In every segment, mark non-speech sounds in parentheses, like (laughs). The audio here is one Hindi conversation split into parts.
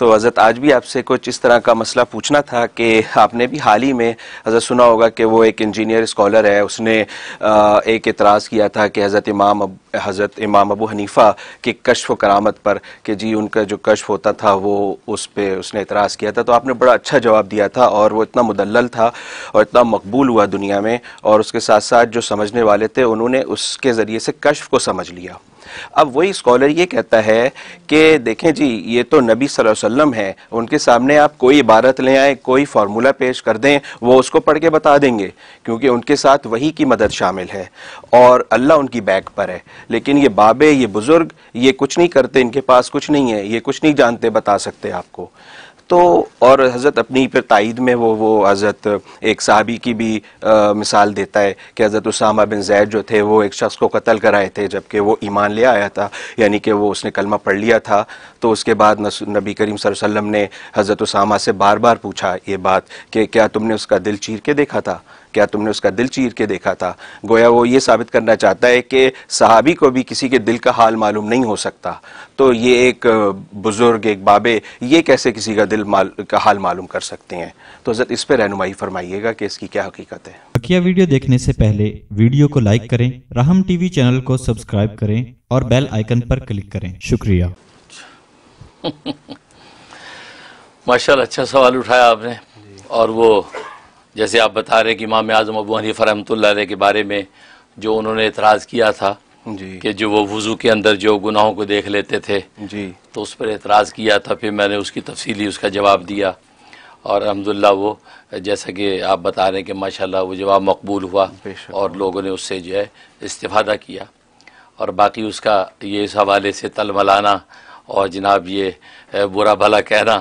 तो हज़रत आज भी आपसे कुछ इस तरह का मसला पूछना था कि आपने भी हाल ही में हज़रत सुना होगा कि वो एक इंजीनियर स्कॉलर है उसने एक एतराज़ किया था कि हज़रत इमाम अब, हज़रत इमाम अबू हनीफ़ा के कशफ करामत पर कि जी उनका जो कशफ होता था वो उस पर उसने एतराज़ किया था तो आपने बड़ा अच्छा जवाब दिया था और वो इतना मुदल था और इतना मकबूल हुआ दुनिया में और उसके साथ साथ जो समझने वाले थे उन्होंने उसके ज़रिए से कशफ को समझ लिया अब वही स्कॉलर ये कहता है कि देखें जी ये तो नबी वसल्लम है उनके सामने आप कोई इबारत ले आए कोई फार्मूला पेश कर दें वो उसको पढ़ के बता देंगे क्योंकि उनके साथ वही की मदद शामिल है और अल्लाह उनकी बैक पर है लेकिन ये बाबे ये बुज़ुर्ग ये कुछ नहीं करते इनके पास कुछ नहीं है ये कुछ नहीं जानते बता सकते आपको तो और हज़रत अपनी फिर तइद में वो वो हज़रत एक सहाबी की भी आ, मिसाल देता है कि हज़रत उसामा बिन जैद जो थे वो एक शख्स को कत्ल कराए थे जबकि वो ईमान ले आया था यानी कि वो उसने कलमा पढ़ लिया था तो उसके बाद नबी करीम वसल्लम ने हज़रत उसामा से बार बार पूछा ये बात कि क्या तुमने उसका दिल चीर के देखा था क्या तुमने उसका दिल चीर के देखा था गोया वो ये साबित करना चाहता है कि सहाबी को भी किसी के दिल का हाल मालूम नहीं हो सकता तो ये एक बुज़ुर्ग एक बाबे ये कैसे किसी का दिल माल, का हाल मालूम कर सकते हैं तो जर इस पर रहनुमाई फरमाइएगा कि इसकी क्या हकीकत है बकिया वीडियो देखने से पहले वीडियो को लाइक करें राहम टीवी चैनल को सब्सक्राइब करें और बेल आइकन पर क्लिक करें शुक्रिया (laughs) माशा अच्छा सवाल उठाया आपने और वो जैसे आप बता रहे कि इमाम आज़म अबू हनीफ़ा रहमतुल्लाह के बारे में जो उन्होंने एतराज़ किया था जी कि जो वो वज़ू के अंदर जो गुनाहों को देख लेते थे जी तो उस पर एतराज़ किया था फिर मैंने उसकी तफसीली उसका जवाब दिया और अलहमदिल्ला वो जैसा कि आप बता रहे हैं कि माशाल्लाह वो जवाब मकबूल हुआ और लोगों ने उससे जो है इस्ता किया और बाकी उसका ये इस हवाले से तलमलाना और जनाब ये बुरा भला कहना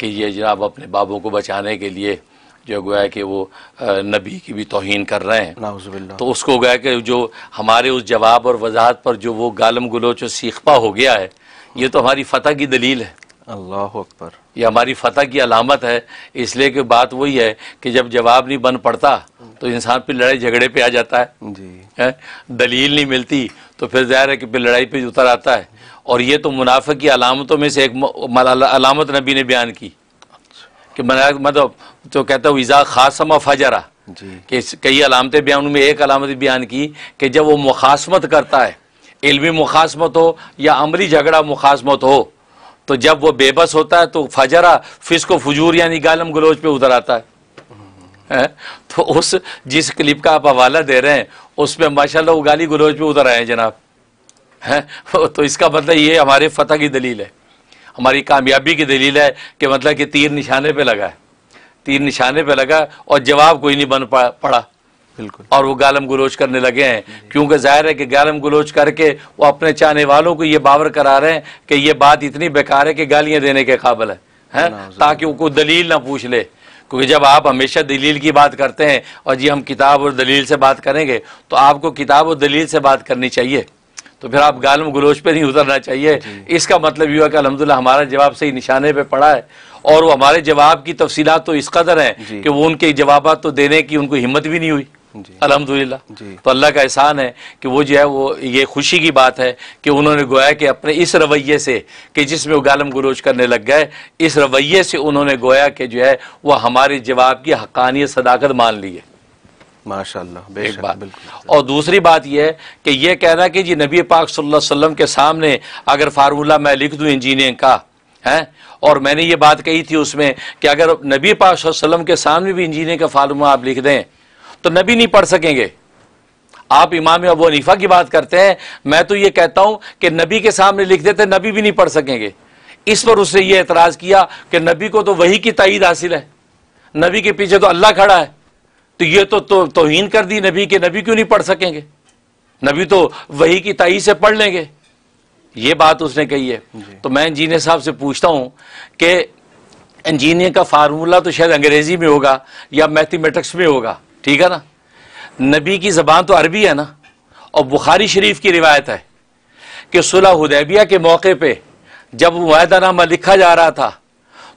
कि ये जनाब अपने बाबों को बचाने के लिए जो गोया कि वो नबी की भी तोहन कर रहे हैं तो उसको गोया कि जो हमारे उस जवाब और वजाहत पर जो वो गालम गलोच सीखपा हो गया है ये तो हमारी फतह की दलील है अल्लाह अकबर ये हमारी फतह की अलामत है इसलिए कि बात वही है कि जब जवाब नहीं बन पड़ता तो इंसान पर लड़ाई झगड़े पे आ जाता है जी दलील नहीं मिलती तो फिर जाहिर है कि फिर लड़ाई पे उतर आता है और ये तो मुनाफे की अलामतों में से एक अलामत नबी ने बयान की अच्छा। कि मतलब तो कहता हूँ ईज़ा खासमा फजरा कि कई अलामतें बयान में एक अलामत बयान की कि जब वो मुखासमत करता है इलमी मुखासमत हो या अमली झगड़ा मुखासमत हो तो जब वो बेबस होता है तो फजरा फिसको फजूर यानी गालम गलोच पे उतर आता है तो उस जिस क्लिप का आप हवाला दे रहे हैं उसमें माशा वो गाली गलोच पे उतर आए हैं जनाब हैं (laughs) तो इसका मतलब ये हमारे फतह की दलील है हमारी कामयाबी की दलील है कि मतलब कि तीर निशाने पे लगा है तीर निशाने पे लगा और जवाब कोई नहीं बन पड़ा बिल्कुल और वो गालम गलोच करने लगे हैं क्योंकि जाहिर है कि गालम गलोच करके वो अपने चाहने वालों को ये बावर करा रहे हैं कि ये बात इतनी बेकार है कि गालियां देने के काबिल है, है? ताकि वो कोई दलील ना पूछ ले क्योंकि जब आप हमेशा दलील की बात करते हैं और जी हम किताब और दलील से बात करेंगे तो आपको किताब और दलील से बात करनी चाहिए तो फिर आप गालम गलोच पर नहीं उतरना चाहिए इसका मतलब यह है कि अलहमदिल्ला हमारा जवाब सही निशाने पर पड़ा है और वो हमारे जवाब की तफसीलात तो इस कदर है कि वो उनके जवाब तो देने की उनको हिम्मत भी नहीं हुई ला तो अल्लाह का एहसान है कि वो जो है वो ये खुशी की बात है कि उन्होंने गोया कि अपने इस रवैये से कि जिसमें वो गालम गलोच करने लग गए इस रवैये से उन्होंने गोया कि जो है वो हमारे जवाब की हकानियत सदाकत मान ली है माशा एक बात और दूसरी बात यह है कि यह कहना कि जी नबी पाक सल्लल्लाहु अलैहि वसल्लम के सामने अगर फार्मूला मैं लिख दूं इंजीनियरिंग का है और मैंने ये बात कही थी उसमें कि अगर नबी पाशलम के सामने भी इंजीनियर का फार्मूला आप लिख दें तो नबी नहीं पढ़ सकेंगे आप इमाम अबू हनीफा की बात करते हैं मैं तो ये कहता हूं कि नबी के सामने लिख देते नबी भी नहीं पढ़ सकेंगे इस पर उसने ये एतराज़ किया कि नबी को तो वही की तइद हासिल है नबी के पीछे तो अल्लाह खड़ा है तो ये तो तोहन तो कर दी नबी के नबी क्यों नहीं पढ़ सकेंगे नबी तो वही की तई से पढ़ लेंगे ये बात उसने कही है तो मैं इंजीनियर साहब से पूछता हूँ कि इंजीनियर का फार्मूला तो शायद अंग्रेजी में होगा या मैथमेटिक्स में होगा ठीक है ना नबी की जबान तो अरबी है ना और बुखारी शरीफ की रिवायत है कि सुलह हुदैबिया के मौके पर जब माहदानामा लिखा जा रहा था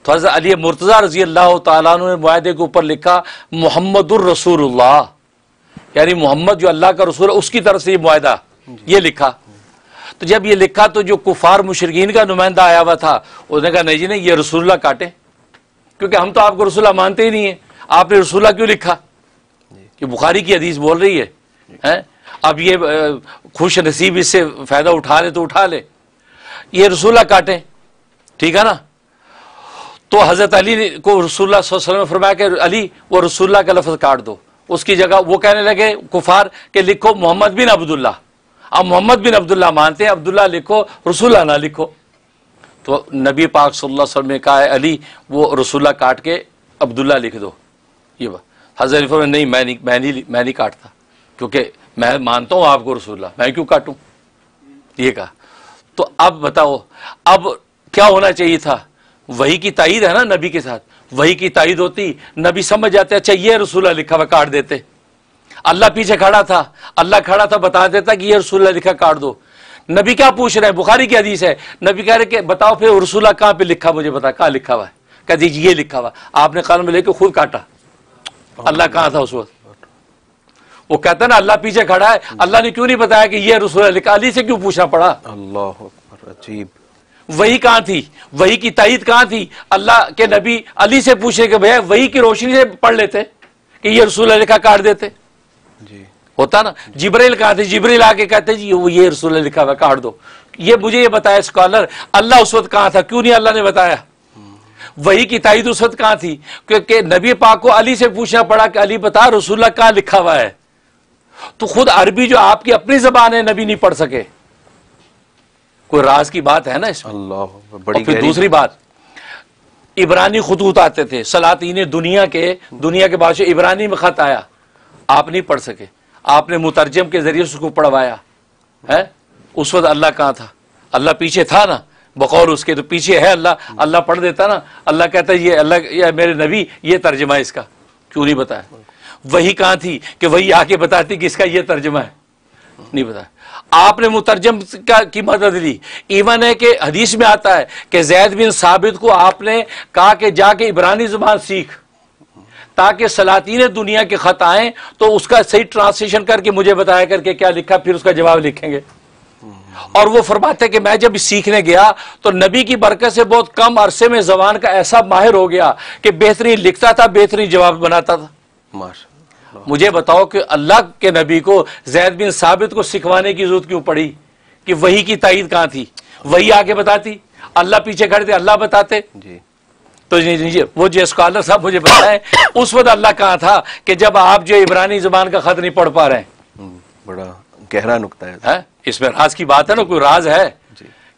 तो हजरत अली मुर्तज़ा रजी अल्लाह तला ने के ऊपर लिखा मोहम्मद रसूलुल्लाह यानी मोहम्मद जो अल्लाह का रसूल है उसकी तरफ से ये माहदा ये लिखा तो जब ये लिखा तो जो कुफार मुशरकिन का नुमाइंदा आया हुआ था उसने कहा नहीं जी नहीं ये रसूल्ला काटे क्योंकि हम तो आपको रसूल्ला मानते ही नहीं है आपने रसूल्ला क्यों लिखा कि बुखारी की हदीस बोल रही है हैं अब ये खुश नसीब इससे फ़ायदा उठा ले तो उठा ले ये रसूल्ला काटे ठीक है ना तो हज़रत अली को रसूल्ला फरमाया कि अली वो रसूल्ला का लफ्ज़ काट दो उसकी जगह वो कहने लगे कुफार के लिखो मोहम्मद बिन अब्दुल्ला अब मोहम्मद बिन अब्दुल्ला मानते हैं अब्दुल्ला लिखो रसूल्ला ना लिखो तो नबी पाक सल्लल्लाहु अलैहि वसल्लम ने कहा अली वो रसूल्ला काट के अब्दुल्ला लिख दो ये बात हजरत नहीं मैं नहीं मैं नहीं मैं नहीं काटता क्योंकि मैं मानता हूँ आपको रसुल्ला मैं क्यों काटूँ ये कहा तो अब बताओ अब क्या होना चाहिए था वही की ताइद है ना नबी के साथ वही की ताइद होती नबी समझ जाते अच्छा ये रसूल्ला लिखा हुआ काट देते अल्लाह पीछे खड़ा था अल्लाह खड़ा था बता देता कि ये रसूल्ला लिखा काट दो नबी क्या पूछ रहे हैं बुखारी की हदीस है नबी कह रहे कि बताओ फिर रसूल्ला कहाँ पे लिखा मुझे बता कहाँ लिखा हुआ है कह दीजिए ये लिखा हुआ आपने कलम लेके खुद काटा अल्लाह कहाँ था उस वक्त वो कहता ना अल्लाह पीछे खड़ा है अल्लाह ने क्यों नहीं बताया कि यह रसूल लिखा अली से क्यों पूछना पड़ा अल्लाह अजीब वही कहां थी वही की तइद कहाँ थी अल्लाह के नबी अली से पूछे कि भैया वही की रोशनी से पढ़ लेते कि यह रसूल लिखा काट देते होता ना जिब्रेल का आते जिब्रेल आके कहते जी वो ये रसूल लिखा हुआ काट दो ये मुझे ये बताया स्कॉलर अल्लाह उस वक्त कहाँ था क्यों नहीं अल्लाह ने बताया वही की ताइद उस वक्त कहाँ थी क्योंकि नबी पाक को अली से पूछना पड़ा कि अली बता रसूल्ला कहाँ लिखा हुआ है तो खुद अरबी जो आपकी अपनी जबान है नबी नहीं पढ़ सके कोई राज की बात है ना इसमें अल्लाह बड़ी फिर दूसरी बात इब्रानी खतूत आते थे सलातीन दुनिया के दुनिया के बादशाह इब्रानी में खत आया आप नहीं पढ़ सके आपने मुतरजम के ज़रिए उसको पढ़वाया है उस वक्त अल्लाह कहाँ था अल्लाह पीछे था ना बकौल उसके तो पीछे है अल्लाह अल्लाह पढ़ देता ना अल्लाह कहता है ये अल्लाह या मेरे नबी ये तर्जमा है इसका क्यों नहीं बताया वही कहाँ थी कि वही आके बताती कि इसका ये तर्जमा है नहीं बताया आपने मुतरजम का की मदद ली इवन है कि हदीस में आता है कि जैद बिन साबित को आपने कहा कि जाके इबरानी जुबान सीख ताकि सलातीन दुनिया के खत आए तो उसका सही ट्रांसलेशन करके मुझे बताया करके क्या लिखा फिर उसका जवाब लिखेंगे और वो फरमाते कि मैं जब सीखने गया तो नबी की बरकत से बहुत कम अरसे में जबान का ऐसा माहिर हो गया कि बेहतरीन लिखता था बेहतरीन जवाब बनाता था मुझे बताओ कि अल्लाह के नबी को जैद बिन साबित को सिखवाने की जरूरत क्यों पड़ी कि वही की तईद कहां थी वही आके बताती अल्लाह पीछे खड़े थे अल्लाह बताते जी तो जी, जी, वो जो स्कॉलर साहब मुझे बताए उस वक्त अल्लाह कहा था कि जब आप जो इबरानी जुबान का खत नहीं पढ़ पा रहे हम्म, बड़ा गहरा नुकता है, है? हाँ, इसमें राज की बात है ना कोई राज है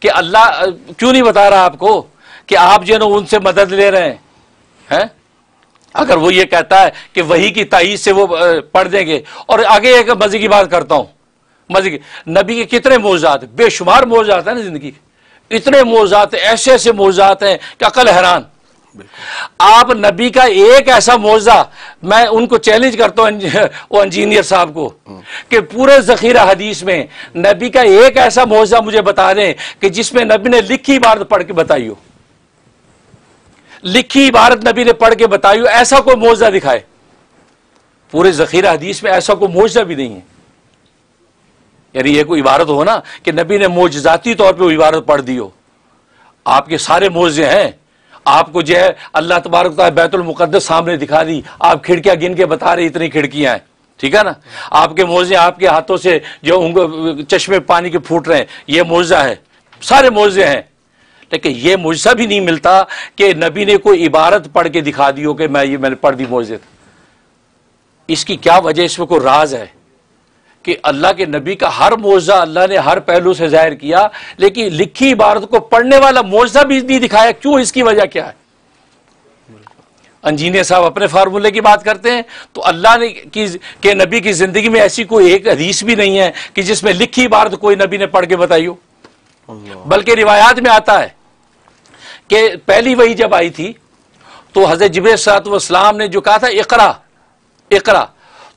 कि अल्लाह क्यों नहीं बता रहा आपको कि आप जो है ना उनसे मदद ले रहे हैं है? अगर वो ये कहता है कि वही की ताइज से वो पढ़ देंगे और आगे एक मजे की बात करता हूँ मजे की नबी के कितने मोजात बेशुमार मोजात हैं ना जिंदगी इतने मोजात ऐसे ऐसे मोजात हैं कि अकल हैरान आप नबी का एक ऐसा मुआवजा मैं उनको चैलेंज करता हूं (laughs) वो इंजीनियर साहब को कि पूरे जखीरा हदीस में नबी का एक ऐसा मुआवजा मुझे बता दें कि जिसमें नबी ने लिखी इबारत पढ़ के बताई हो लिखी इबारत नबी ने पढ़ के बताई हो ऐसा कोई मुआवजा दिखाए पूरे जखीरा हदीस में ऐसा कोई मुआवजा भी नहीं है यानी यह कोई इबारत हो ना कि नबी ने मोजाती तौर पर वो इबारत पढ़ दी हो आपके सारे मुआवजे हैं आपको जो है अल्लाह तबारक बैतुलमुक़दस सामने दिखा दी आप खिड़कियां गिन के बता रहे इतनी खिड़कियां हैं ठीक है ना आपके मोजे आपके हाथों से जो उनको चश्मे पानी के फूट रहे हैं ये मोजा है सारे मोजे हैं लेकिन ये मोजा भी नहीं मिलता कि नबी ने कोई इबारत पढ़ के दिखा दी हो कि मैं ये मैंने पढ़ दी मोजे इसकी क्या वजह इसमें कोई राज है कि अल्लाह के नबी का हर मुआवजा अल्लाह ने हर पहलू से जाहिर किया लेकिन लिखी इबारत को पढ़ने वाला मुआवजा भी नहीं दिखाया क्यों इसकी वजह क्या है अंजीनियर साहब अपने फार्मूले की बात करते हैं तो अल्लाह ने की के नबी की ज़िंदगी में ऐसी कोई एक हदीस भी नहीं है कि जिसमें लिखी इबारत कोई नबी ने पढ़ के बताई हो बल्कि रिवायात में आता है कि पहली वही जब आई थी तो हज़रत जब सात ने जो कहा था इकरा इकरा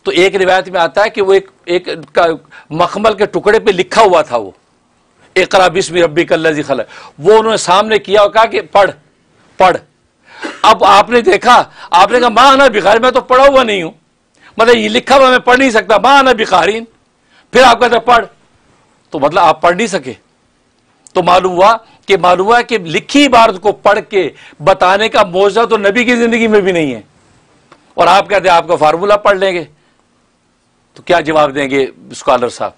तो एक रिवायत में आता है कि वो एक एक का मखमल के टुकड़े पे लिखा हुआ था वो एक बिस्मी रबी कल्लजी खल वो उन्होंने सामने किया और कहा कि पढ़ पढ़ अब आपने देखा आपने कहा मां ना बिखारी मैं तो पढ़ा हुआ नहीं हूं मतलब ये लिखा हुआ मैं पढ़ नहीं सकता मां ना बिखारी फिर आप कहते पढ़ तो मतलब आप पढ़ नहीं सके तो मालूम हुआ कि मालूम हुआ कि लिखी इबारत को पढ़ के बताने का मौजा तो नबी की जिंदगी में भी नहीं है और आप कहते आपका फार्मूला पढ़ लेंगे तो क्या जवाब देंगे स्कॉलर साहब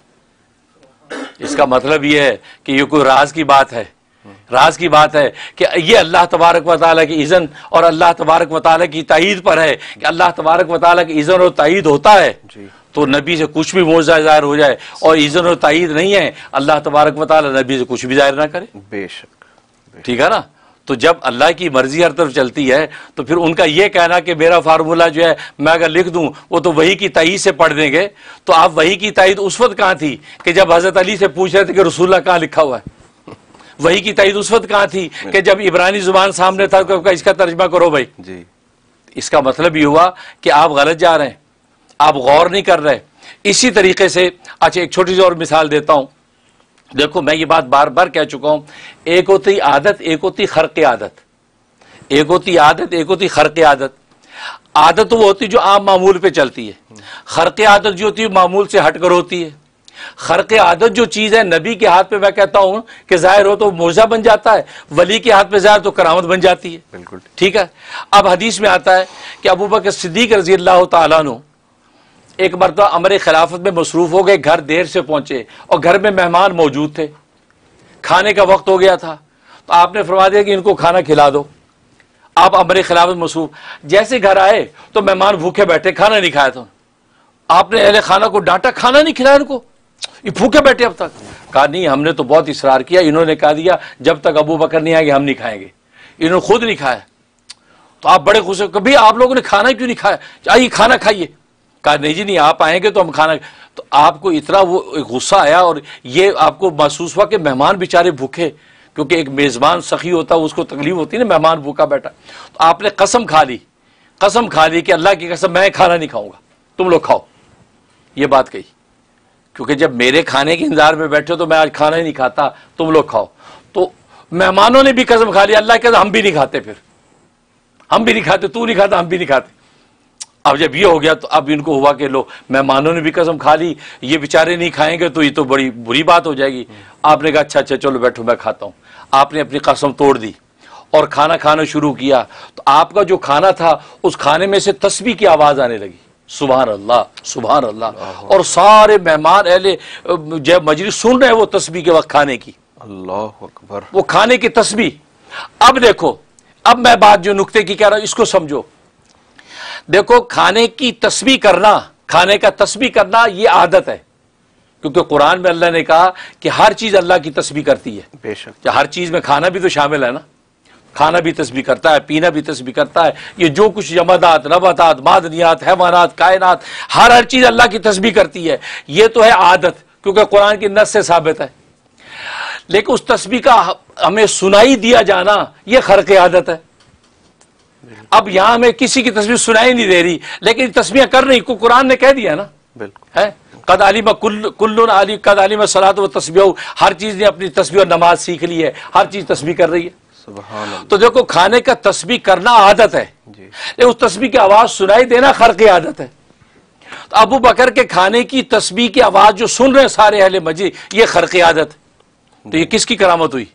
इसका मतलब यह है कि यह कोई राज की बात है राज की बात है कि ये अल्लाह तबारक वाली की इज़न और अल्लाह तबारक वाली की तइद पर है कि अल्लाह तबारक वाली की इज़न और तईद होता है तो नबी से कुछ भी मौजा ज़ाहिर हो जाए और इज़न और तइद नहीं है अल्लाह तबारक वाली नबी से कुछ भी ज़ाहिर ना करे बेशक ठीक है ना तो जब अल्लाह की मर्जी हर तरफ चलती है तो फिर उनका यह कहना कि मेरा फार्मूला जो है मैं अगर लिख दूं वो तो वही की तई से पढ़ देंगे तो आप वही की तईद उस वक्त कहां थी कि जब हज़रत अली से पूछ रहे थे कि रसूल्ला कहां लिखा हुआ है (laughs) वही की तईद उस वक्त कहां थी कि जब इबरानी जुबान सामने था तो इसका तर्जमा करो भाई जी इसका मतलब ये हुआ कि आप गलत जा रहे हैं आप गौर नहीं कर रहे इसी तरीके से अच्छा एक छोटी सी और मिसाल देता हूं देखो मैं ये बात बार बार कह चुका हूं एक होती आदत एक होती खरक आदत एक होती आदत एक होती खरक आदत आदत वो होती जो आम मामूल पे चलती है खरक आदत जो होती है मामूल से हटकर होती है खरक आदत जो चीज़ है नबी के हाथ पे मैं कहता हूं कि जाहिर हो तो मोजा बन जाता है वली के हाथ पे जाहिर तो करामत बन जाती है बिल्कुल ठीक है अब हदीस में आता है कि अबूबक सिद्दीक रजी अल्लाह तु एक मरतबा तो अमर खिलाफत में मसरूफ़ हो गए घर देर से पहुंचे और घर में मेहमान मौजूद थे खाने का वक्त हो गया था तो आपने फरमा दिया कि इनको खाना खिला दो आप अमर खिलाफत मसरूफ जैसे घर आए तो मेहमान भूखे बैठे खाना नहीं खाया था आपने अहले खाना को डांटा खाना नहीं खिलाया इनको ये भूखे बैठे अब तक कहा नहीं हमने तो बहुत इसरार किया इन्होंने कहा दिया जब तक अबू बकर नहीं आएंगे हम नहीं खाएंगे इन्होंने खुद नहीं खाया तो आप बड़े खुश हो कभी आप लोगों ने खाना क्यों नहीं खाया आइए खाना खाइए कहा नहीं जी नहीं आप आएंगे तो हम खाना तो आपको इतना वो गुस्सा आया और ये आपको महसूस हुआ कि मेहमान बेचारे भूखे क्योंकि एक मेज़बान सखी होता है उसको तकलीफ होती है ना मेहमान भूखा बैठा तो आपने कसम खा ली कसम खा ली कि अल्लाह की कसम मैं खाना नहीं खाऊंगा तुम लोग खाओ ये बात कही क्योंकि जब मेरे खाने के इंतजार में बैठे हो तो मैं आज खाना ही नहीं खाता तुम लोग खाओ तो मेहमानों ने भी कसम खा ली अल्लाह कसम हम भी नहीं खाते फिर हम भी नहीं खाते तू नहीं खाता हम भी नहीं खाते अब जब ये हो गया तो अब इनको हुआ कि लो मेहमानों ने भी कसम खा ली ये बेचारे नहीं खाएंगे तो ये तो बड़ी बुरी बात हो जाएगी आपने कहा अच्छा अच्छा चलो बैठो मैं खाता हूँ आपने अपनी कसम तोड़ दी और खाना खाना शुरू किया तो आपका जो खाना था उस खाने में से तस्वीर की आवाज़ आने लगी सुबह अल्लाह सुबह अल्लाह और सारे मेहमान अहले जय मजरी सुन रहे वो तस्वीर के वक्त खाने की अल्लाह अकबर वो खाने की तस्वीर अब देखो अब मैं बात जो नुकते की कह रहा हूं इसको समझो देखो खाने की तस्वीर करना खाने का तस्वीर करना ये आदत है क्योंकि कुरान में अल्लाह ने कहा कि हर चीज़ अल्लाह की तस्वीर करती है बेशक हर चीज़ में खाना भी तो शामिल है ना खाना भी तस्वीर करता है पीना भी तस्वीर करता है ये जो कुछ जमादात नबातात मादनियात हैवानात कायनात हर हर चीज़ अल्लाह की तस्वीर करती है ये तो है आदत क्योंकि कुरान की नस से साबित है लेकिन उस तस्वीर का हमें सुनाई दिया जाना यह खरक आदत है अब यहां हमें किसी की तस्वीर सुनाई नहीं दे रही लेकिन तस्वीर कर रही को कुरान ने कह दिया ना बिल्कुल है कद आलिम कुल कुल्लुन आली कद आलिम सलात व तस्वीर हर चीज़ ने अपनी तस्वीर और नमाज सीख ली है हर चीज़ तस्वीर कर रही है तो देखो खाने का तस्वीर करना आदत है लेकिन उस तस्वीर की आवाज़ सुनाई देना खर की आदत है तो अबू बकर के खाने की तस्बी की आवाज़ जो सुन रहे हैं सारे अहले मस्जिद ये खर की आदत तो ये किसकी करामत हुई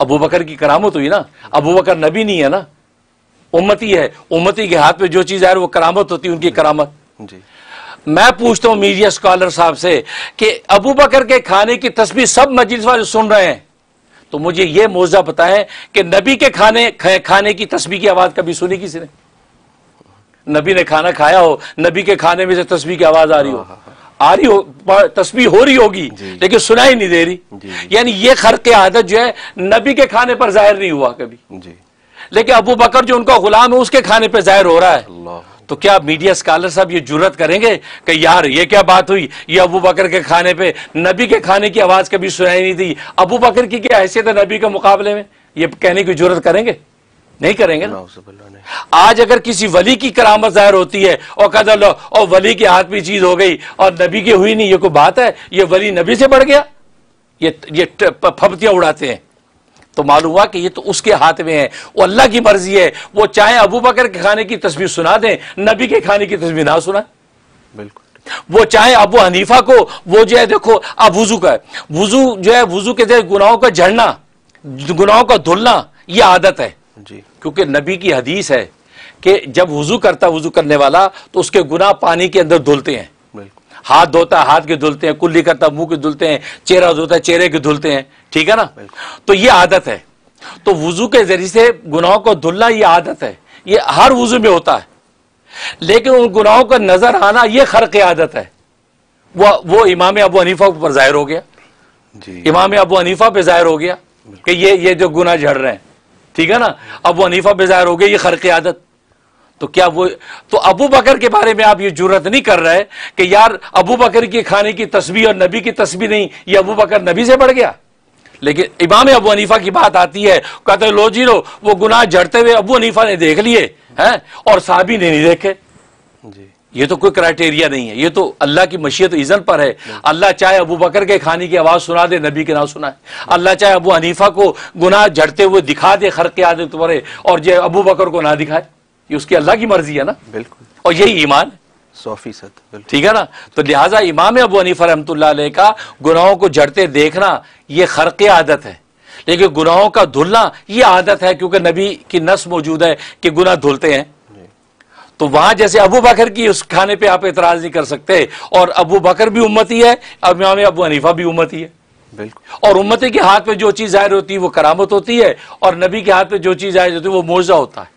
अबू बकर की करामत हुई ना अबू बकर नबी नहीं है ना उम्मती है उम्मती के हाथ में जो चीज़ आए वो करामत होती है उनकी करामत जी मैं पूछता हूँ मीडिया स्कॉलर साहब से कि अबू बकर के खाने की तस्वीर सब मजलिस वाले सुन रहे हैं तो मुझे ये मुआवजा बताएं कि नबी के खाने खाने की तस्वीर की आवाज़ कभी सुनी किसी ने नबी ने खाना खाया हो नबी के खाने में से तस्वीर की आवाज़ आ रही हो हाँ, हाँ, हाँ। आ रही हो तस्वीर हो रही होगी लेकिन सुनाई नहीं दे रही यानी ये खर के आदत जो है नबी के खाने पर जाहिर नहीं हुआ कभी जी लेकिन अबू बकर जो उनका गुलाम है उसके खाने पर जाहिर हो रहा है तो क्या मीडिया स्कॉलर साहब ये जरूरत करेंगे कि यार ये क्या बात हुई ये अबू बकर के खाने पे नबी के खाने की आवाज़ कभी सुनाई नहीं थी अबू बकर की क्या हैसियत है नबी के मुकाबले में ये कहने की जरूरत करेंगे नहीं करेंगे ना आज अगर किसी वली की करामत जाहिर होती है और कद लो और वली के हाथ में चीज हो गई और नबी की हुई नहीं ये कोई बात है ये वली नबी से बढ़ गया ये ये फपतियां उड़ाते हैं तो मालूम हुआ कि ये तो उसके हाथ में है वो अल्लाह की मर्जी है वो चाहे अबू बकर के खाने की तस्वीर सुना दें नबी के खाने की तस्वीर ना सुना बिल्कुल वो चाहे अबू हनीफा को वो जो है देखो अब वजू का वजू जो है वजू के जरिए गुनाहों का झड़ना गुनाहों का धुलना ये आदत है जी क्योंकि नबी की हदीस है कि जब वजू करता वजू करने वाला तो उसके गुनाह पानी के अंदर धुलते हैं हाथ धोता है हाथ के धुलते हैं कुल्ली करता मुंह के धुलते हैं चेहरा धोता है चेहरे के धुलते हैं ठीक है ना तो ये आदत है तो वजू के जरिए से गुनाहों को धुलना ये आदत है ये हर वजू में होता है लेकिन उन गुनाहों का नजर आना यह की आदत है वो वो इमाम अबू हनीफा पर जाहिर हो गया इमाम अबू हनीफा पे जाहिर हो गया कि ये ये जो गुना झड़ रहे हैं ठीक है ना अबू हनीफा पे जाहिर हो गया ये की आदत तो क्या वो तो अबू बकर के बारे में आप ये जरूरत नहीं कर रहे कि यार अबू बकर के खाने की तस्वीर और नबी की तस्वीर नहीं ये अबू बकर नबी से बढ़ गया लेकिन इमाम अबू हनीफा की बात आती है कहते लो जी लो वो गुनाह जड़ते हुए अबू हनीफा ने देख लिए हैं और साहबी ने नहीं देखे जी ये तो कोई क्राइटेरिया नहीं है ये तो अल्लाह की मशीयत इज़न पर है अल्लाह चाहे अबू बकर के खाने की आवाज़ सुना दे नबी के नाम है अल्लाह चाहे अबू हनीफा को गुनाह झड़ते हुए दिखा दे खर के आदे तुम्हारे और जो अबू बकर को ना दिखाए ये उसकी अल्लाह की मर्जी है ना बिल्कुल और यही ईमान सौ फीसद ठीक है ना तो लिहाजा इमाम अबू हनीफा रहमत का गुनाहों को जड़ते देखना यह खरक आदत है लेकिन गुनाहों का धुलना यह आदत है क्योंकि नबी की नस मौजूद है कि गुनाह धुलते हैं तो वहां जैसे अबू बकर की उस खाने पे आप एतराज नहीं कर सकते और अबू बकर भी उम्मती है अब इमाम अबू हनीफा भी उम्मती है बिल्कुल और उम्मती के हाथ में जो चीज़ जाहिर होती है वो करामत होती है और नबी के हाथ में जो चीज़ जाहिर होती है वो मोजा होता है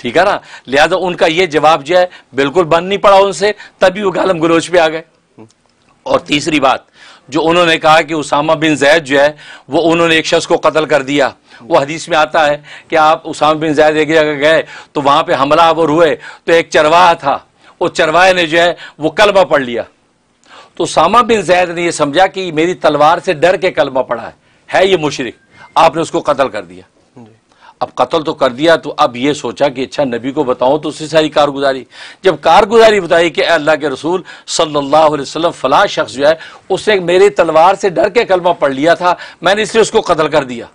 ठीक है ना लिहाजा उनका यह जवाब जो है बिल्कुल बन नहीं पड़ा उनसे तभी वो गालम गलोच पे आ गए और तीसरी बात जो उन्होंने कहा कि उसामा बिन जैद जो है वो उन्होंने एक शख्स को कत्ल कर दिया वो हदीस में आता है कि आप उसामा बिन जैद एक जगह गए तो वहां पर हमला आवर हुए तो एक चरवाहा था वो चरवाहे ने जो है वो कलमा पढ़ लिया तो उसामा बिन जैद ने यह समझा कि मेरी तलवार से डर के कलमा पड़ा है, है ये मुशरक आपने उसको कत्ल कर दिया अब कत्ल तो कर दिया तो अब ये सोचा कि अच्छा नबी को बताऊं तो उससे सारी कारगुजारी जब कारगुजारी बताई कि अल्लाह के रसूल सल्लल्लाहु अलैहि वसल्लम फला शख्स जो है उसने मेरे तलवार से डर के कलमा पढ़ लिया था मैंने इसलिए उसको कत्ल कर दिया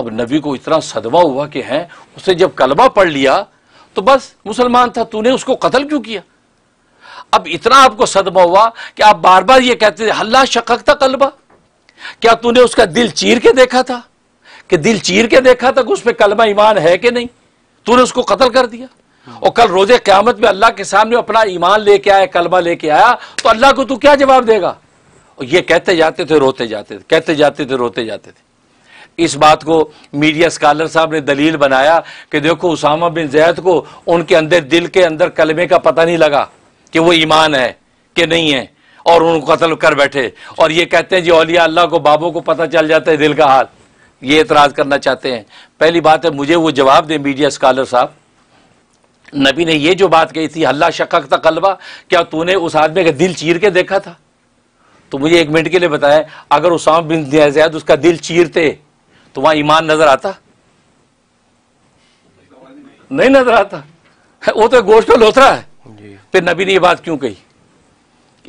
अब नबी को इतना सदमा हुआ कि हैं उसने जब कलमा पढ़ लिया तो बस मुसलमान था तूने उसको कत्ल क्यों किया अब इतना आपको सदमा हुआ कि आप बार बार ये कहते थे हल्ला शकक था कलबा क्या तूने उसका दिल चीर के देखा था कि दिल चीर के देखा था कि उस पर कलमा ईमान है कि नहीं तूने उसको कत्ल कर दिया और कल रोजे क्यामत में अल्लाह के सामने अपना ईमान लेके आया कलमा लेके आया तो अल्लाह को तू क्या जवाब देगा और ये कहते जाते थे रोते जाते थे कहते जाते थे रोते जाते थे इस बात को मीडिया स्कॉलर साहब ने दलील बनाया कि देखो उसामा बिन जैद को उनके अंदर दिल के अंदर कलमे का पता नहीं लगा कि वो ईमान है कि नहीं है और उनको कत्ल कर बैठे और ये कहते हैं जी औलिया अल्लाह को बाबों को पता चल जाता है दिल का हाल ये एतराज़ करना चाहते हैं पहली बात है मुझे वो जवाब दें मीडिया स्कॉलर साहब नबी ने ये जो बात कही थी हल्ला शक था कलबा क्या तूने उस आदमी का दिल चीर के देखा था तो मुझे एक मिनट के लिए बताया अगर उसाम बिन जैद उसका दिल चीरते तो वहां ईमान नज़र आता नहीं नज़र आता वो तो गोश्त पर लोथरा है फिर नबी ने ये बात क्यों कही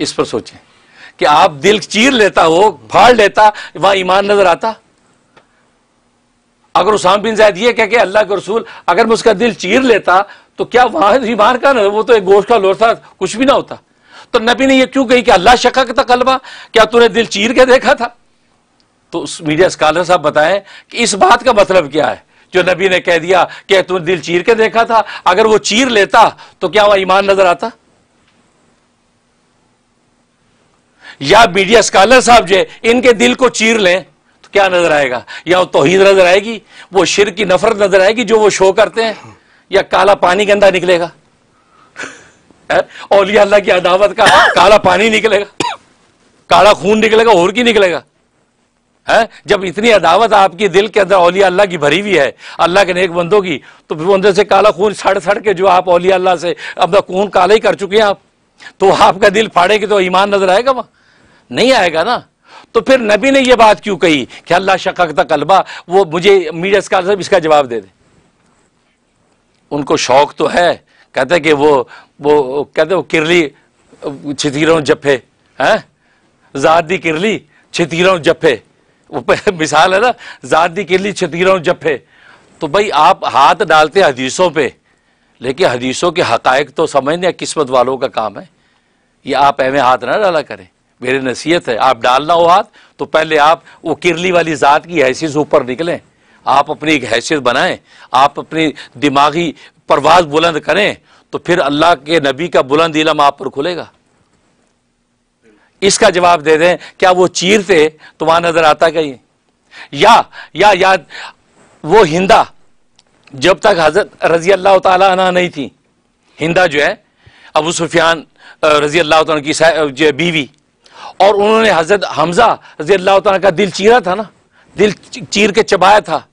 इस पर सोचें कि आप दिल चीर लेता हो फाड़ लेता वहां ईमान नज़र आता अगर उसाम बिन जैद ये कह के अल्लाह के रसूल अगर मैं उसका दिल चीर लेता तो क्या वहां ईमान का ना वो तो एक गोश्त का लोर था कुछ भी ना होता तो नबी ने यह क्यों कही कि अल्लाह शक का कलबा क्या तूने दिल चीर के देखा था तो उस मीडिया स्कॉलर साहब बताएं कि इस बात का मतलब क्या है जो नबी ने कह दिया कि तूने दिल चीर के देखा था अगर वो चीर लेता तो क्या वह ईमान नजर आता या मीडिया स्कॉलर साहब जो इनके दिल को चीर लें क्या नजर आएगा या तोहहीद नजर आएगी वो शिर की नफरत नजर आएगी जो वो शो करते हैं या काला पानी के अंदर निकलेगा (laughs) औलिया अल्लाह की अदावत का (coughs) काला पानी निकलेगा काला खून निकलेगा और की निकलेगा है जब इतनी अदावत आपकी दिल के अंदर औलिया अल्लाह की भरी हुई है अल्लाह के नेक बंदों की तो फिर बंदे से काला खून सड़ सड़ के जो आप औलिया अल्लाह से अपना खून काला ही कर चुके हैं आप तो आपका दिल फाड़ेगी तो ईमान नजर आएगा वहां नहीं आएगा ना तो फिर नबी ने यह बात क्यों कही कि अल्लाह शकक कलबा वो मुझे मीडिया असकार साहब इसका जवाब दे दे उनको शौक तो है कहते कि वो वो कहते वो किरली छितीरों जफे हैं जारदी किरली छितीरों जफे मिसाल है ना जारदी किरली छितीरों जफे तो भाई आप हाथ डालते हदीसों पे लेकिन हदीसों के हकायक तो समझने किस्मत वालों का काम है ये आप एवं हाथ ना डाला करें मेरी नसीहत है आप डालना हो हाथ तो पहले आप वो किरली वाली ज़ात की हैसियत से ऊपर निकलें आप अपनी एक हैसियत बनाएं आप अपनी दिमागी परवाज बुलंद करें तो फिर अल्लाह के नबी का बुलंद इलम आप पर खुलेगा इसका जवाब दे दें क्या वो चीरते तो वहां नज़र आता कहीं या या या वो हिंदा जब तक हजरत रजी अल्लाह तला नहीं थी हिंदा जो है अबू सुफियान रजी अल्लाह की बीवी और उन्होंने हजरत हमजा रजी अल्लाह का दिल चीरा था ना दिल चीर के चबाया था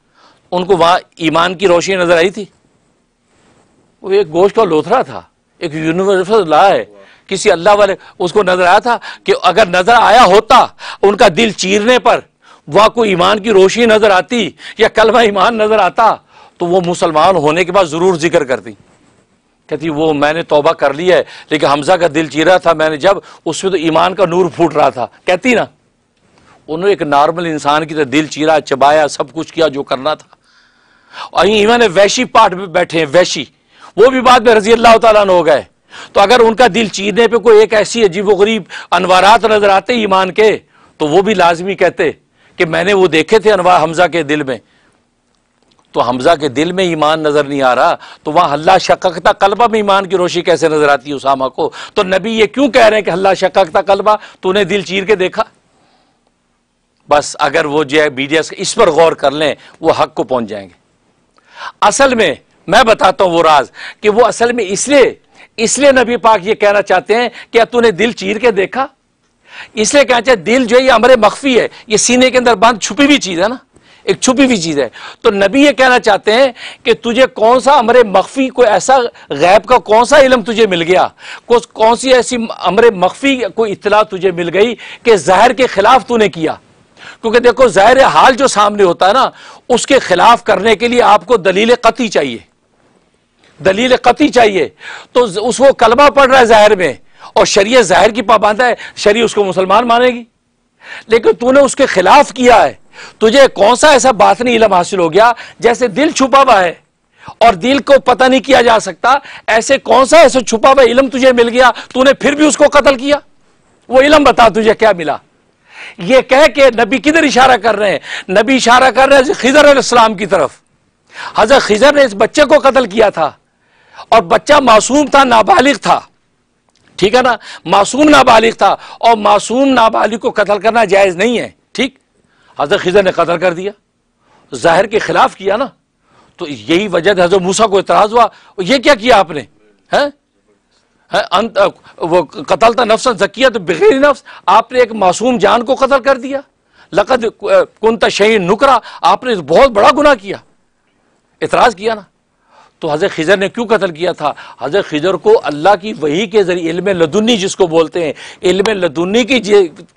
उनको वहां ईमान की रोशनी नजर आई थी वो एक गोश्त का लोथरा था एक यूनिवर्सल ला है किसी अल्लाह वाले उसको नजर आया था कि अगर नजर आया होता उनका दिल चीरने पर वह कोई ईमान की रोशनी नजर आती या कलमा ईमान नजर आता तो वो मुसलमान होने के बाद जरूर जिक्र करती कहती वो मैंने तोबा कर लिया है लेकिन हमजा का दिल चीरा था मैंने जब उसमें तो ईमान का नूर फूट रहा था कहती ना उन्होंने एक नॉर्मल इंसान की तो दिल चीरा चबाया सब कुछ किया जो करना था और इवन वैशी पाठ में बैठे हैं वैशी वो भी बाद में रजी अल्लाह तन हो गए तो अगर उनका दिल चीरने पर कोई एक ऐसी अजीब वरीब अनवारात नजर आते ईमान के तो वो भी लाजमी कहते कि मैंने वो देखे थे अनवार हमजा के दिल में तो हमजा के दिल में ईमान नज़र नहीं आ रहा तो वहां हल्ला शक्कता कलबा में ईमान की रोशनी कैसे नज़र आती है उसामा को तो नबी ये क्यों कह रहे हैं कि हल्ला शक्कता कलबा तूने दिल चीर के देखा बस अगर वो जो बी डी इस पर गौर कर लें वो हक को पहुंच जाएंगे असल में मैं बताता हूं वो राज कि वो असल में इसलिए इसलिए नबी पाक ये कहना चाहते हैं कि तूने दिल चीर के देखा इसलिए कहना चाहिए दिल जो है ये अमर मख्फी है ये सीने के अंदर बंद छुपी हुई चीज़ है ना एक छुपी हुई चीज़ है तो नबी ये कहना चाहते हैं कि तुझे कौन सा अमर मख्फी को ऐसा गैब का कौन सा इलम तुझे मिल गया कौन सी ऐसी अमरे मख्फी कोई इतला तुझे मिल गई कि जहर के खिलाफ तूने किया क्योंकि देखो जहर हाल जो सामने होता है ना उसके खिलाफ करने के लिए आपको दलील कति चाहिए दलील कति चाहिए तो उसको कलबा कलमा रहा है जहर में और शरीय जहर की पाबंद है शरीय उसको मुसलमान मानेगी लेकिन तूने उसके खिलाफ किया है तुझे कौन सा ऐसा बातनी इलम हासिल हो गया जैसे दिल छुपा हुआ है और दिल को पता नहीं किया जा सकता ऐसे कौन सा ऐसा छुपा हुआ इलम तुझे मिल गया तूने फिर भी उसको कत्ल किया वो इलम बता तुझे क्या मिला ये कह के नबी किधर इशारा कर रहे हैं नबी इशारा कर रहे हैं खिजर इस्लाम की तरफ हजरत खिजर ने इस बच्चे को कत्ल किया था और बच्चा मासूम था नाबालिग था ठीक है ना मासूम नाबालिग था और मासूम नाबालिग को कत्ल करना जायज़ नहीं है हजरत खिजर ने कतल कर दिया जाहिर के खिलाफ किया ना तो यही वजह हजरत मूसा को इतराज हुआ यह क्या किया आपने है, है अंत वो कतल था नफ्सन जकिया तो बगैर नफ्स आपने एक मासूम जान को कतल कर दिया लकद कुंता शहीन नुकरा आपने तो बहुत बड़ा गुना किया इतराज किया ना तो हज़र खिजर ने क्यों कत्ल किया था हज़र खिजर को अल्लाह की वही के ज़रिए इल्म लदुन्नी जिसको बोलते हैं इल्म लदुन्नी की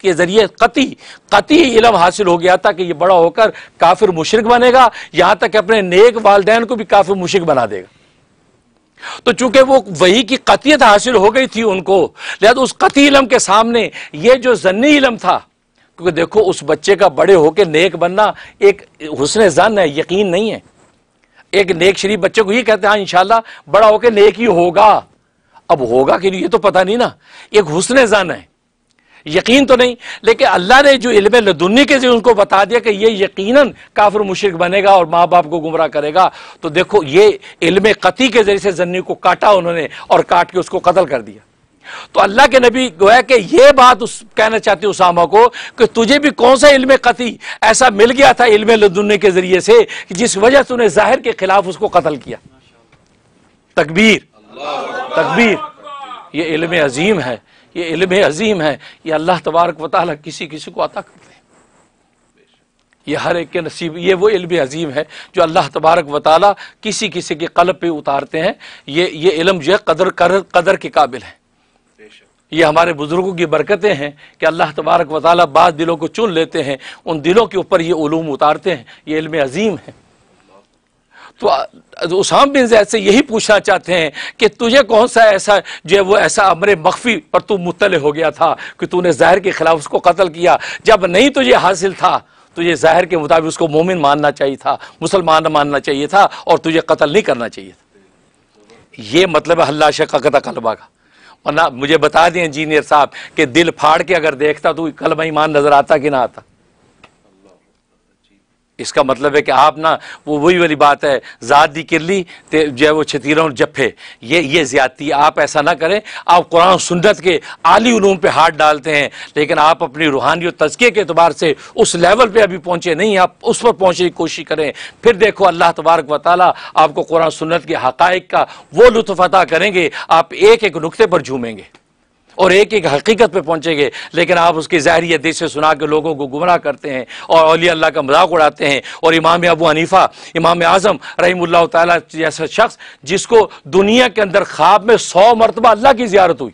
के ज़रिए कति कति इलम हासिल हो गया था कि ये बड़ा होकर काफिर मुशरक बनेगा यहाँ तक अपने नेक वालदेन को भी काफिर मुशरक बना देगा तो चूंकि वो वही की कतियत हासिल हो गई थी उनको लिहाजा उस कति इलम के सामने ये जो जन्नी इलम था क्योंकि देखो उस बच्चे का बड़े होकर नेक बनना एक हुसन जन है यकीन नहीं है एक नेक शरीफ बच्चे को ये कहते हैं हाँ इन बड़ा होकर नेक ही होगा अब होगा कि नहीं ये तो पता नहीं ना एक हुसन जान है यकीन तो नहीं लेकिन अल्लाह ने जो इल्म लदुन्नी के जरिए उनको बता दिया कि ये यकीनन काफिर मुशरक बनेगा और माँ बाप को गुमराह करेगा तो देखो ये इल्म कती के जरिए से जन्नी को काटा उन्होंने और काट के उसको कतल कर दिया तो अल्लाह के नबी गोया कि ये बात उस कहना चाहते उसामा को कि तुझे भी कौन सा इल्म कती ऐसा मिल गया था इल्म लदुन्ने के ज़रिए से कि जिस वजह तूने ज़ाहिर के ख़िलाफ़ उसको कत्ल किया तकबीर तकबीर ये इल्म अजीम है ये इल्म अजीम है ये अल्लाह तबारक वाली किसी किसी को अता करते हैं ये हर एक के नसीब ये वो इल्म अजीम है जो अल्लाह तबारक वाली किसी किसी के कलब पे उतारते हैं ये ये इल्म जो है कदर कर, कदर के काबिल है ये हमारे बुज़ुर्गों की बरकतें हैं कि अल्लाह तबारक वाली बाद दिलों को चुन लेते हैं उन दिलों के ऊपर ये ूम उतारते हैं ये इल्म अजीम है तो, तो उसाम बिन जैद से यही पूछना चाहते हैं कि तुझे कौन सा ऐसा जो है वो ऐसा अमर मख्फी पर तू मुतल हो गया था कि तूने ज़ाहिर के ख़िलाफ़ उसको कत्ल किया जब नहीं तुझे हासिल था तुझे तो ज़ाहिर के मुताबिक उसको मोमिन मानना चाहिए था मुसलमान मानना चाहिए था और तुझे कत्ल नहीं करना चाहिए था ये मतलब है हल्ला शक़त कलबा का और ना मुझे बता दें इंजीनियर साहब कि दिल फाड़ के अगर देखता तो कल मैं ईमान नज़र आता कि ना आता इसका मतलब है कि आप ना वो वही वाली बात है ज़ादी किरली जो है वो छतीरों जफ्फे ये ये ज़्यादती आप ऐसा ना करें आप कुरान सुन्नत के आली उलूम पर हाथ डालते हैं लेकिन आप अपनी रूहानी और तजके के अतबार से उस लेवल पर अभी पहुँचे नहीं आप उस पर पहुँचने की कोशिश करें फिर देखो अल्लाह तबारक व आपको कुरान सुन्नत के हक़ का वो लुत्फ़ अदा करेंगे आप एक एक नुकते पर झूमेंगे और एक एक हकीकत पे पहुंचेंगे लेकिन आप उसकी ज़ाहरी से सुना के लोगों को गुमराह करते हैं और अलिया अल्लाह का मजाक उड़ाते हैं और इमाम अबू हनीफ़ा इमाम आज़म रही तैसा शख्स जिसको दुनिया के अंदर ख्वाब में सौ मरतबा अल्लाह की जियारत हुई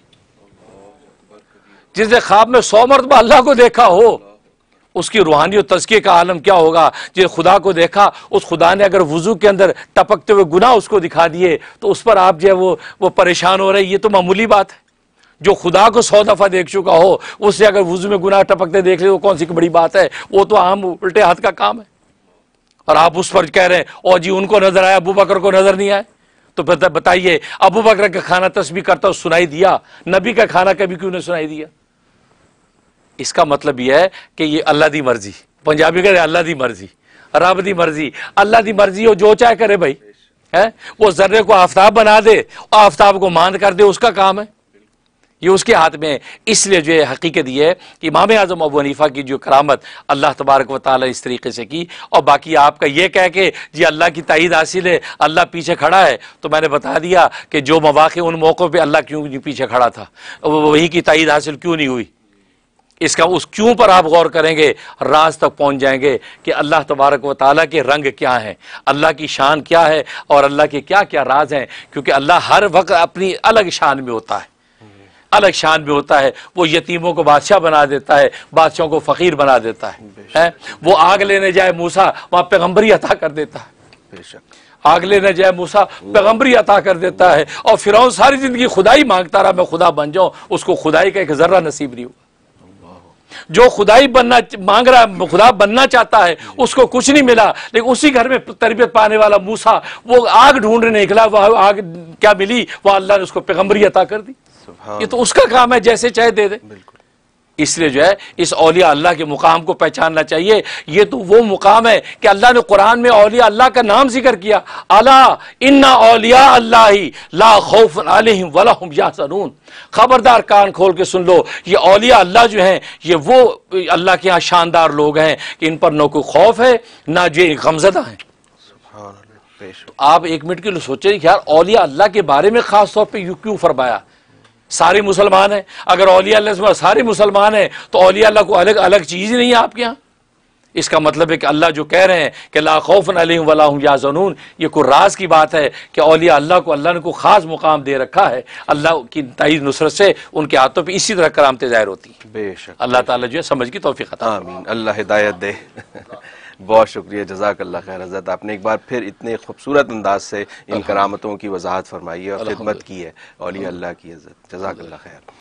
जिसने ख्वाब में सौ मरतबा अल्लाह को देखा हो उसकी रूहानी और तस्किए का आलम क्या होगा जो खुदा को देखा उस खुदा ने अगर वजू के अंदर टपकते हुए गुना उसको दिखा दिए तो उस पर आप जो है वो वो परेशान हो रहे ये तो मामूली बात है जो खुदा को सौ दफ़ा देख चुका हो उससे अगर वजू में गुनाह टपकते देख ले तो कौन सी बड़ी बात है वो तो आम उल्टे हाथ का काम है और आप उस पर कह रहे हैं और जी उनको नज़र आया अबू बकर को नज़र नहीं आए तो बताइए अबू बकर का खाना तस्वीर करता सुनाई दिया नबी का खाना कभी क्यों नहीं सुनाई दिया इसका मतलब यह है कि ये अल्लाह की मर्जी पंजाबी कह रहे अल्लाह की मर्जी रब की मर्जी अल्लाह की मर्जी हो जो चाहे करे भाई है वो जर्रे को आफ्ताब बना दे और आफ्ताब को मांद कर दे उसका काम है ये उसके हाथ में है इसलिए जो है हकीकत ये है कि इमाम आज़म अबू हनीफ़ा की जो करामत अल्लाह तबारक व ताली इस तरीके से की और बाकी आपका ये कह के जी अल्लाह की तइद हासिल है अल्लाह पीछे खड़ा है तो मैंने बता दिया कि जो मवाक़े उन मौक़ों पर अल्लाह क्यों पीछे खड़ा था वही की तइद हासिल क्यों नहीं हुई इसका उस क्यों पर आप गौर करेंगे राज तक पहुंच जाएंगे कि अल्लाह तबारक व ताली के रंग क्या हैं अल्लाह की शान क्या है और अल्लाह के क्या क्या राज हैं क्योंकि अल्लाह हर वक्त अपनी अलग शान में होता है अलग शान में होता है वो यतीमों को बादशाह बना देता है बादशाहों को फ़कीर बना देता है, है? वो आग लेने जाए मूसा वहां पैगंबरी अता कर देता है आग लेने जाए मूसा पैगंबरी अता कर देता है और फिर सारी ज़िंदगी खुदाई मांगता रहा मैं खुदा बन जाऊं उसको खुदाई का एक ज़र्रा नसीब नहीं हुआ जो खुदाई बनना मांग रहा है खुदा बनना चाहता है उसको कुछ नहीं मिला लेकिन उसी घर में तरबियत पाने वाला मूसा वो आग ढूंढने निकला वह आग क्या मिली वह अल्लाह ने उसको पैगंबरी अता कर दी ये तो उसका काम है जैसे चाहे दे दे इसलिए जो है इस औलिया अल्लाह के मुकाम को पहचानना चाहिए ये तो वो मुकाम है कि अल्लाह ने कुरान में औलिया अल्लाह का नाम जिक्र किया अला इन्ना औलिया अल्लाह ही ला खौफ अलहिम वलाहम यासनून खबरदार कान खोल के सुन लो ये औलिया अल्लाह जो हैं ये वो अल्लाह के यहाँ शानदार लोग हैं कि इन पर न कोई खौफ है ना जो गमजदा है तो आप एक मिनट के लिए सोचे यार औलिया अल्लाह के बारे में ख़ास तौर पर यू क्यों फरमाया सारे मुसलमान हैं अगर औलिया अल्लाह सारे मुसलमान हैं तो औलिया अल्लाह को अलग अलग चीज़ नहीं है आपके यहाँ इसका मतलब है कि अल्लाह जो कह रहे हैं कि ला खौफ वला या जनून ये कोई राज की बात है कि अलिया अल्लाह को अल्लाह ने को ख़ास मुकाम दे रखा है अल्लाह की तई नुसरत से उनके हाथों पर इसी तरह करामते ज़ाहिर होती हैं बेशक अल्लाह ताला जो है समझ की तोफ़ी ख़त्म अल्लाह हिदायत दे (laughs) बहुत शुक्रिया जजाकल्ला खैर हजरत आपने एक बार फिर इतने खूबसूरत अंदाज से इन करामतों की वजाहत फरमाई है और खिदमत की है और अल्लाह की इज्जत जजाकल्ला खैर